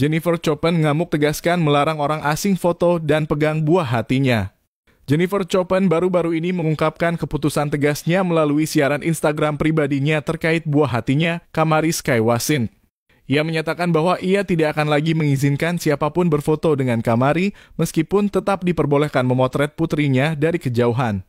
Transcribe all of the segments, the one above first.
Jennifer Chopin ngamuk tegaskan melarang orang asing foto dan pegang buah hatinya. Jennifer Chopin baru-baru ini mengungkapkan keputusan tegasnya melalui siaran Instagram pribadinya terkait buah hatinya, Kamari Skywasin. Ia menyatakan bahwa ia tidak akan lagi mengizinkan siapapun berfoto dengan Kamari meskipun tetap diperbolehkan memotret putrinya dari kejauhan.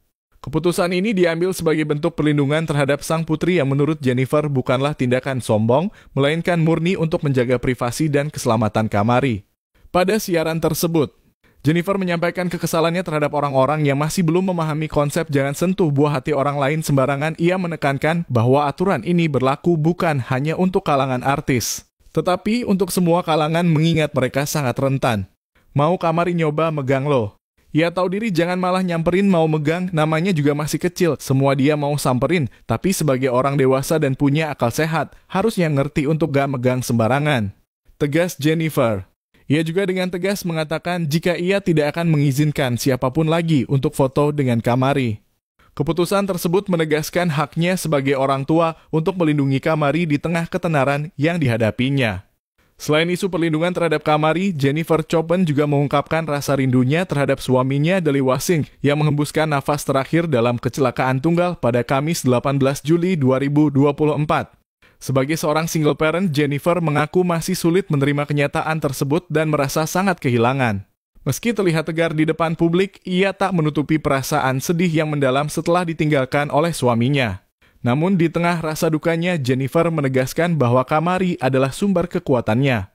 Keputusan ini diambil sebagai bentuk perlindungan terhadap sang putri yang menurut Jennifer bukanlah tindakan sombong, melainkan murni untuk menjaga privasi dan keselamatan Kamari. Pada siaran tersebut, Jennifer menyampaikan kekesalannya terhadap orang-orang yang masih belum memahami konsep jangan sentuh buah hati orang lain sembarangan. Ia menekankan bahwa aturan ini berlaku bukan hanya untuk kalangan artis, tetapi untuk semua kalangan mengingat mereka sangat rentan. Mau kamari nyoba megang lo. Ya tahu diri jangan malah nyamperin mau megang, namanya juga masih kecil, semua dia mau samperin. Tapi sebagai orang dewasa dan punya akal sehat, harusnya ngerti untuk gak megang sembarangan. Tegas Jennifer. Ia juga dengan tegas mengatakan jika ia tidak akan mengizinkan siapapun lagi untuk foto dengan Kamari. Keputusan tersebut menegaskan haknya sebagai orang tua untuk melindungi Kamari di tengah ketenaran yang dihadapinya. Selain isu perlindungan terhadap Kamari, Jennifer Chopin juga mengungkapkan rasa rindunya terhadap suaminya Deli Wasing yang menghembuskan nafas terakhir dalam kecelakaan tunggal pada Kamis 18 Juli 2024. Sebagai seorang single parent, Jennifer mengaku masih sulit menerima kenyataan tersebut dan merasa sangat kehilangan. Meski terlihat tegar di depan publik, ia tak menutupi perasaan sedih yang mendalam setelah ditinggalkan oleh suaminya. Namun di tengah rasa dukanya, Jennifer menegaskan bahwa Kamari adalah sumber kekuatannya.